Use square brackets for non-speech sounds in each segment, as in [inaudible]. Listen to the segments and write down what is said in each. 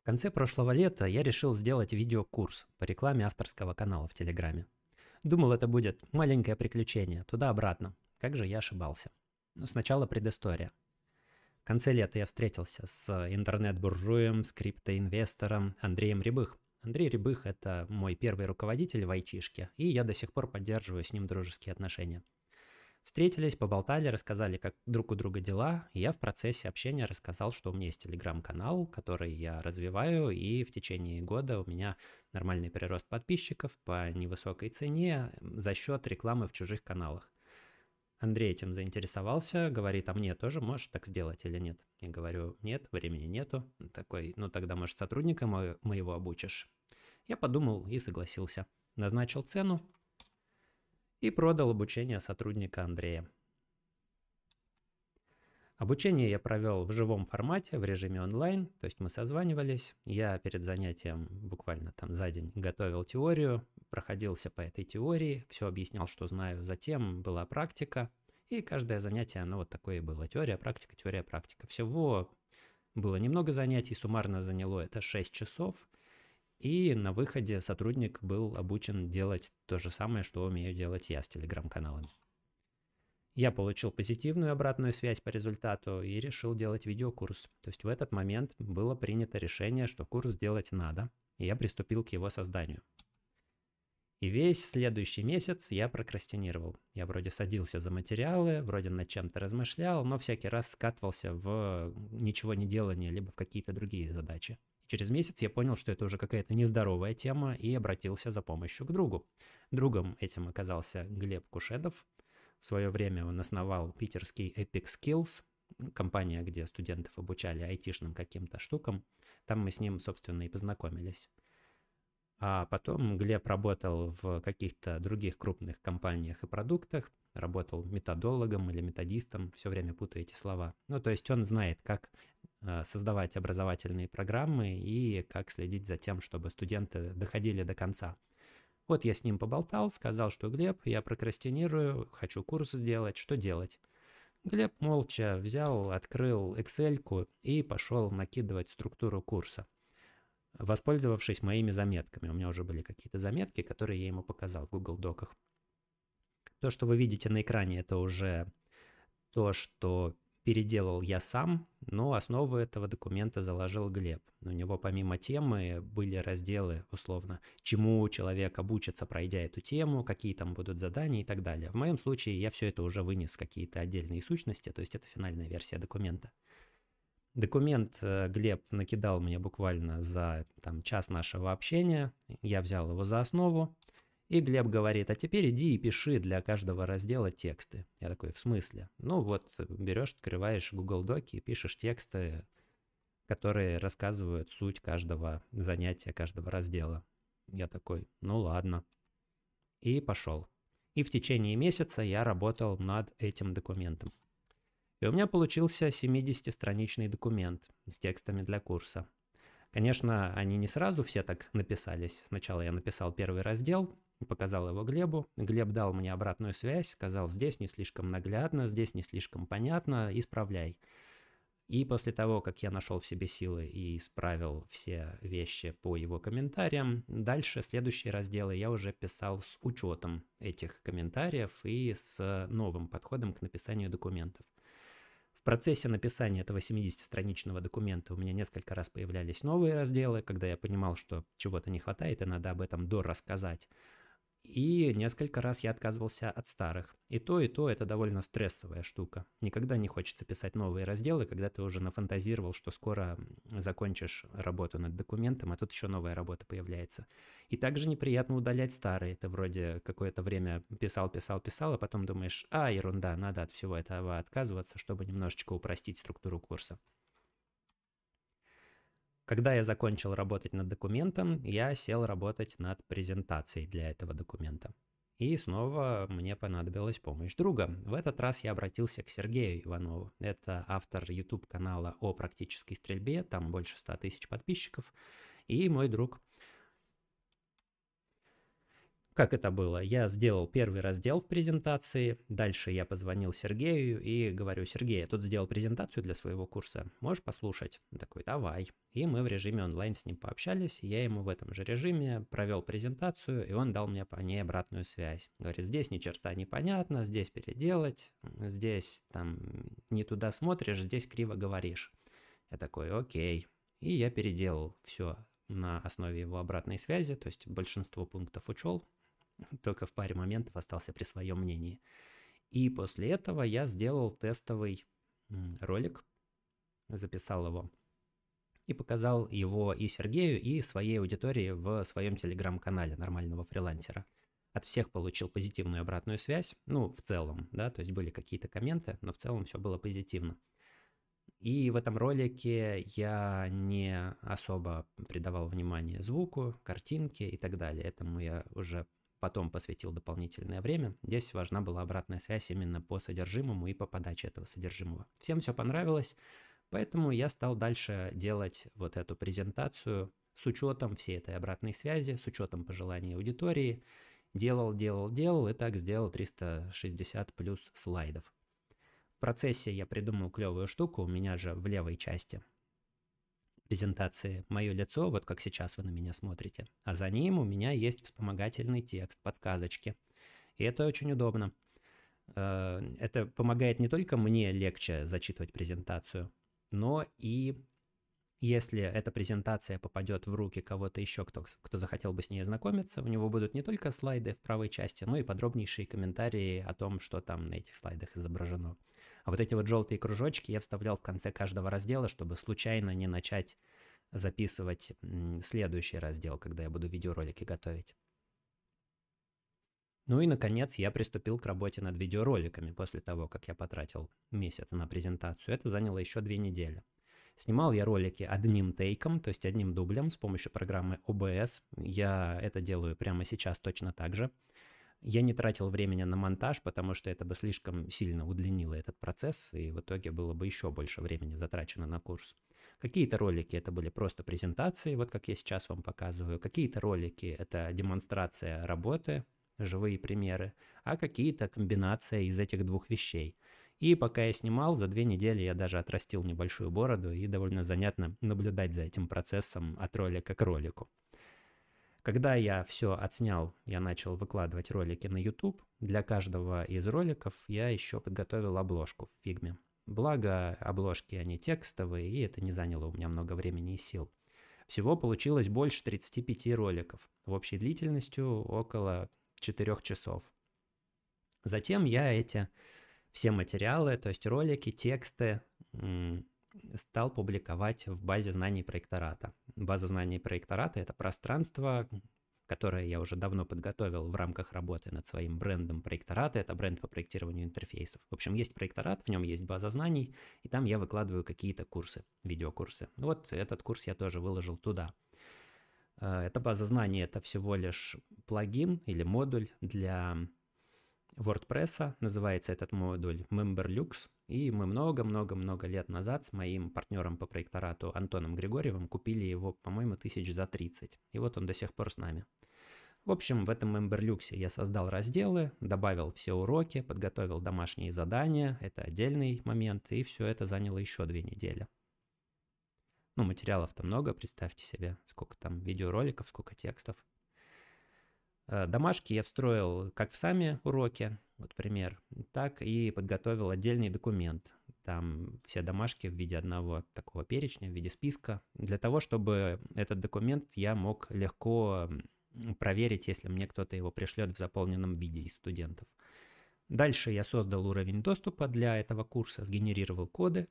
В конце прошлого лета я решил сделать видеокурс по рекламе авторского канала в Телеграме. Думал, это будет маленькое приключение, туда-обратно. Как же я ошибался. Но ну, сначала предыстория. В конце лета я встретился с интернет-буржуем, с Андреем Рябых. Андрей Рябых – это мой первый руководитель в айтишке, и я до сих пор поддерживаю с ним дружеские отношения – Встретились, поболтали, рассказали, как друг у друга дела. я в процессе общения рассказал, что у меня есть телеграм-канал, который я развиваю, и в течение года у меня нормальный прирост подписчиков по невысокой цене за счет рекламы в чужих каналах. Андрей этим заинтересовался, говорит, а мне тоже можешь так сделать или нет? Я говорю, нет, времени нету. Он такой, ну тогда, может, сотрудника моего обучишь? Я подумал и согласился. Назначил цену, и продал обучение сотрудника Андрея. Обучение я провел в живом формате, в режиме онлайн, то есть мы созванивались. Я перед занятием буквально там за день готовил теорию, проходился по этой теории, все объяснял, что знаю. Затем была практика, и каждое занятие, оно вот такое и было. Теория, практика, теория, практика. Всего было немного занятий, суммарно заняло это 6 часов – и на выходе сотрудник был обучен делать то же самое, что умею делать я с телеграм-каналами. Я получил позитивную обратную связь по результату и решил делать видеокурс. То есть в этот момент было принято решение, что курс делать надо, и я приступил к его созданию. И весь следующий месяц я прокрастинировал. Я вроде садился за материалы, вроде над чем-то размышлял, но всякий раз скатывался в ничего не делание, либо в какие-то другие задачи. Через месяц я понял, что это уже какая-то нездоровая тема и обратился за помощью к другу. Другом этим оказался Глеб Кушедов. В свое время он основал питерский Epic Skills, компания, где студентов обучали айтишным каким-то штукам. Там мы с ним, собственно, и познакомились. А потом Глеб работал в каких-то других крупных компаниях и продуктах, работал методологом или методистом, все время путаю эти слова. Ну, то есть он знает, как э, создавать образовательные программы и как следить за тем, чтобы студенты доходили до конца. Вот я с ним поболтал, сказал, что Глеб, я прокрастинирую, хочу курс сделать, что делать? Глеб молча взял, открыл Excel и пошел накидывать структуру курса, воспользовавшись моими заметками. У меня уже были какие-то заметки, которые я ему показал в Google Доках. То, что вы видите на экране, это уже то, что переделал я сам, но основу этого документа заложил Глеб. У него помимо темы были разделы, условно, чему человек обучится, пройдя эту тему, какие там будут задания и так далее. В моем случае я все это уже вынес, какие-то отдельные сущности, то есть это финальная версия документа. Документ э, Глеб накидал мне буквально за там, час нашего общения, я взял его за основу, и Глеб говорит, а теперь иди и пиши для каждого раздела тексты. Я такой, в смысле? Ну вот, берешь, открываешь Google Доки и пишешь тексты, которые рассказывают суть каждого занятия, каждого раздела. Я такой, ну ладно. И пошел. И в течение месяца я работал над этим документом. И у меня получился 70-страничный документ с текстами для курса. Конечно, они не сразу все так написались. Сначала я написал первый раздел, Показал его Глебу. Глеб дал мне обратную связь, сказал, здесь не слишком наглядно, здесь не слишком понятно, исправляй. И после того, как я нашел в себе силы и исправил все вещи по его комментариям, дальше следующие разделы я уже писал с учетом этих комментариев и с новым подходом к написанию документов. В процессе написания этого 70-страничного документа у меня несколько раз появлялись новые разделы, когда я понимал, что чего-то не хватает и надо об этом дорассказать. И несколько раз я отказывался от старых. И то, и то это довольно стрессовая штука. Никогда не хочется писать новые разделы, когда ты уже нафантазировал, что скоро закончишь работу над документом, а тут еще новая работа появляется. И также неприятно удалять старые. Ты вроде какое-то время писал, писал, писал, а потом думаешь, а, ерунда, надо от всего этого отказываться, чтобы немножечко упростить структуру курса. Когда я закончил работать над документом, я сел работать над презентацией для этого документа. И снова мне понадобилась помощь друга. В этот раз я обратился к Сергею Иванову. Это автор YouTube канала о практической стрельбе, там больше 100 тысяч подписчиков, и мой друг. Как это было? Я сделал первый раздел в презентации, дальше я позвонил Сергею и говорю, Сергей, я тут сделал презентацию для своего курса, можешь послушать? Он такой, давай. И мы в режиме онлайн с ним пообщались, я ему в этом же режиме провел презентацию, и он дал мне по ней обратную связь. Говорит, здесь ни черта непонятно, здесь переделать, здесь там не туда смотришь, здесь криво говоришь. Я такой, окей. И я переделал все на основе его обратной связи, то есть большинство пунктов учел, только в паре моментов остался при своем мнении. И после этого я сделал тестовый ролик, записал его и показал его и Сергею, и своей аудитории в своем телеграм-канале нормального фрилансера. От всех получил позитивную обратную связь, ну, в целом, да, то есть были какие-то комменты, но в целом все было позитивно. И в этом ролике я не особо придавал внимание звуку, картинке и так далее. Этому я уже потом посвятил дополнительное время. Здесь важна была обратная связь именно по содержимому и по подаче этого содержимого. Всем все понравилось, поэтому я стал дальше делать вот эту презентацию с учетом всей этой обратной связи, с учетом пожеланий аудитории. Делал, делал, делал и так сделал 360 плюс слайдов. В процессе я придумал клевую штуку, у меня же в левой части презентации мое лицо, вот как сейчас вы на меня смотрите, а за ним у меня есть вспомогательный текст, подсказочки. И это очень удобно. Э, это помогает не только мне легче зачитывать презентацию, но и если эта презентация попадет в руки кого-то еще, кто, кто захотел бы с ней ознакомиться, у него будут не только слайды в правой части, но и подробнейшие комментарии о том, что там на этих слайдах изображено. А вот эти вот желтые кружочки я вставлял в конце каждого раздела, чтобы случайно не начать записывать следующий раздел, когда я буду видеоролики готовить. Ну и, наконец, я приступил к работе над видеороликами после того, как я потратил месяц на презентацию. Это заняло еще две недели. Снимал я ролики одним тейком, то есть одним дублем с помощью программы OBS. Я это делаю прямо сейчас точно так же. Я не тратил времени на монтаж, потому что это бы слишком сильно удлинило этот процесс, и в итоге было бы еще больше времени затрачено на курс. Какие-то ролики это были просто презентации, вот как я сейчас вам показываю. Какие-то ролики это демонстрация работы, живые примеры, а какие-то комбинации из этих двух вещей. И пока я снимал, за две недели я даже отрастил небольшую бороду, и довольно занятно наблюдать за этим процессом от ролика к ролику. Когда я все отснял, я начал выкладывать ролики на YouTube. Для каждого из роликов я еще подготовил обложку в фигме. Благо, обложки они текстовые, и это не заняло у меня много времени и сил. Всего получилось больше 35 роликов, в общей длительностью около 4 часов. Затем я эти все материалы, то есть ролики, тексты, стал публиковать в базе знаний проектората. База знаний проектората — это пространство, которое я уже давно подготовил в рамках работы над своим брендом проектората. Это бренд по проектированию интерфейсов. В общем, есть проекторат, в нем есть база знаний, и там я выкладываю какие-то курсы, видеокурсы. Вот этот курс я тоже выложил туда. Э, эта база знаний — это всего лишь плагин или модуль для WordPress. Называется этот модуль MemberLux. И мы много-много-много лет назад с моим партнером по проекторату Антоном Григорьевым купили его, по-моему, тысяч за 30. И вот он до сих пор с нами. В общем, в этом MemberLux я создал разделы, добавил все уроки, подготовил домашние задания, это отдельный момент, и все это заняло еще две недели. Ну, материалов-то много, представьте себе, сколько там видеороликов, сколько текстов. Э, домашки я встроил как в сами уроки, вот пример, так и подготовил отдельный документ. Там все домашки в виде одного такого перечня, в виде списка, для того, чтобы этот документ я мог легко проверить, если мне кто-то его пришлет в заполненном виде из студентов. Дальше я создал уровень доступа для этого курса, сгенерировал коды.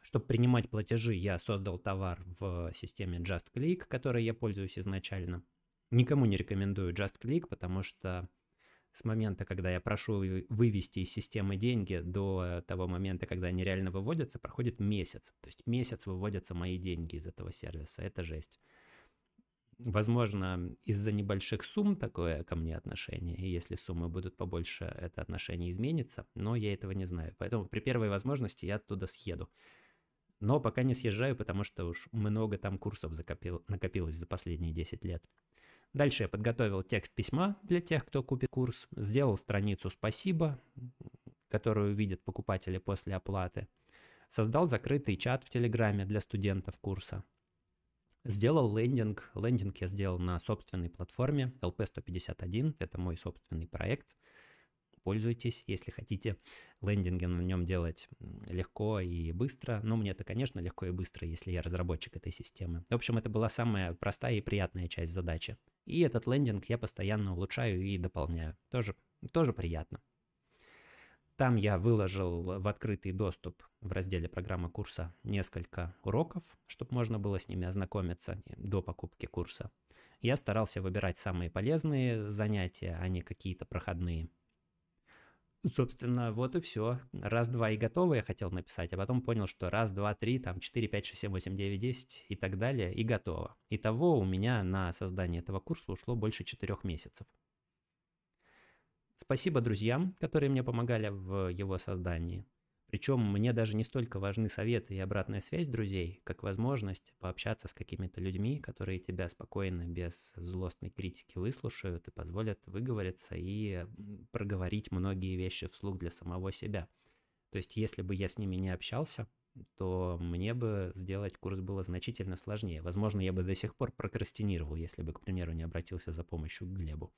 Чтобы принимать платежи, я создал товар в системе JustClick, которой я пользуюсь изначально – Никому не рекомендую JustClick, потому что с момента, когда я прошу вывести из системы деньги до того момента, когда они реально выводятся, проходит месяц. То есть месяц выводятся мои деньги из этого сервиса. Это жесть. Возможно, из-за небольших сумм такое ко мне отношение, и если суммы будут побольше, это отношение изменится, но я этого не знаю. Поэтому при первой возможности я оттуда съеду. Но пока не съезжаю, потому что уж много там курсов закопил, накопилось за последние 10 лет. Дальше я подготовил текст письма для тех, кто купит курс, сделал страницу «Спасибо», которую видят покупатели после оплаты, создал закрытый чат в Телеграме для студентов курса, сделал лендинг. Лендинг я сделал на собственной платформе LP151, это мой собственный проект – пользуйтесь, если хотите лендинги на нем делать легко и быстро. Ну, мне это, конечно, легко и быстро, если я разработчик этой системы. В общем, это была самая простая и приятная часть задачи. И этот лендинг я постоянно улучшаю и дополняю. Тоже, тоже приятно. Там я выложил в открытый доступ в разделе программы курса несколько уроков, чтобы можно было с ними ознакомиться до покупки курса. Я старался выбирать самые полезные занятия, а не какие-то проходные. Собственно, вот и все. Раз, два и готово я хотел написать, а потом понял, что раз, два, три, там, четыре, пять, шесть, семь, восемь, девять, десять и так далее, и готово. Итого у меня на создание этого курса ушло больше четырех месяцев. Спасибо друзьям, которые мне помогали в его создании. Причем мне даже не столько важны советы и обратная связь друзей, как возможность пообщаться с какими-то людьми, которые тебя спокойно, без злостной критики выслушают и позволят выговориться и проговорить многие вещи вслух для самого себя. То есть если бы я с ними не общался, то мне бы сделать курс было значительно сложнее. Возможно, я бы до сих пор прокрастинировал, если бы, к примеру, не обратился за помощью к Глебу.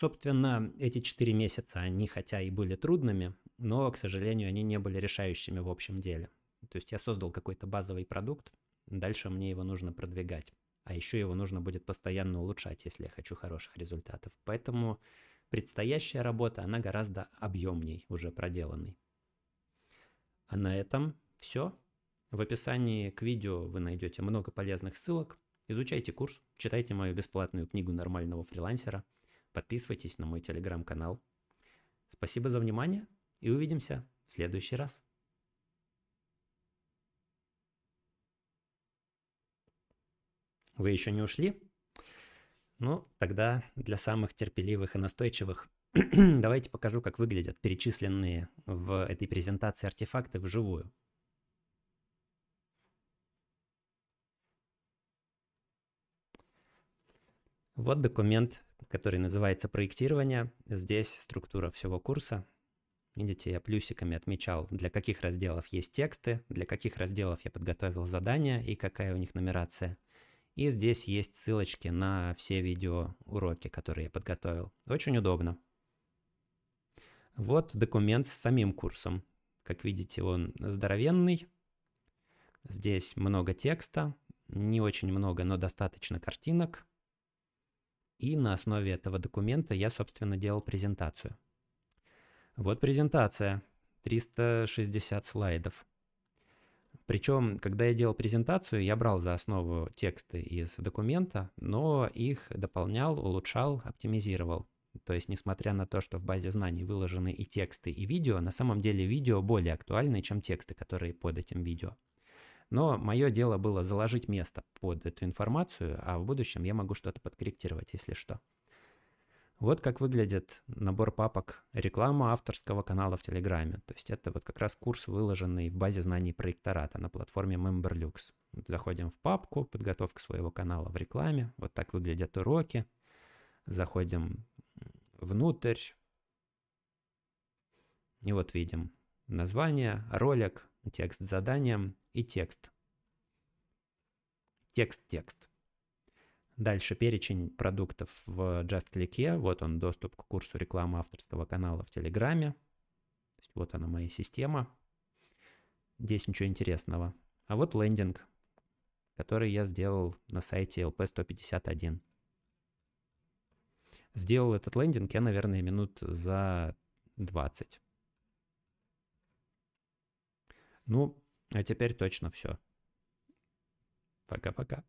Собственно, эти четыре месяца, они хотя и были трудными, но, к сожалению, они не были решающими в общем деле. То есть я создал какой-то базовый продукт, дальше мне его нужно продвигать. А еще его нужно будет постоянно улучшать, если я хочу хороших результатов. Поэтому предстоящая работа, она гораздо объемней, уже проделанной. А на этом все. В описании к видео вы найдете много полезных ссылок. Изучайте курс, читайте мою бесплатную книгу нормального фрилансера – Подписывайтесь на мой телеграм-канал. Спасибо за внимание и увидимся в следующий раз. Вы еще не ушли? Ну, тогда для самых терпеливых и настойчивых [clears throat] давайте покажу, как выглядят перечисленные в этой презентации артефакты вживую. Вот документ, который называется «Проектирование». Здесь структура всего курса. Видите, я плюсиками отмечал, для каких разделов есть тексты, для каких разделов я подготовил задания и какая у них нумерация. И здесь есть ссылочки на все видеоуроки, которые я подготовил. Очень удобно. Вот документ с самим курсом. Как видите, он здоровенный. Здесь много текста, не очень много, но достаточно картинок – и на основе этого документа я, собственно, делал презентацию. Вот презентация, 360 слайдов. Причем, когда я делал презентацию, я брал за основу тексты из документа, но их дополнял, улучшал, оптимизировал. То есть, несмотря на то, что в базе знаний выложены и тексты, и видео, на самом деле видео более актуальны, чем тексты, которые под этим видео. Но мое дело было заложить место под эту информацию, а в будущем я могу что-то подкорректировать, если что. Вот как выглядит набор папок реклама авторского канала в Телеграме. То есть это вот как раз курс, выложенный в базе знаний проектората на платформе MemberLux. Заходим в папку «Подготовка своего канала в рекламе». Вот так выглядят уроки. Заходим внутрь. И вот видим название, ролик, текст с заданием, и текст. Текст-текст. Дальше перечень продуктов в JustClick. Вот он, доступ к курсу рекламы авторского канала в Телеграме. вот она моя система. Здесь ничего интересного. А вот лендинг, который я сделал на сайте LP151. Сделал этот лендинг я, наверное, минут за 20. Ну, а теперь точно все. Пока-пока.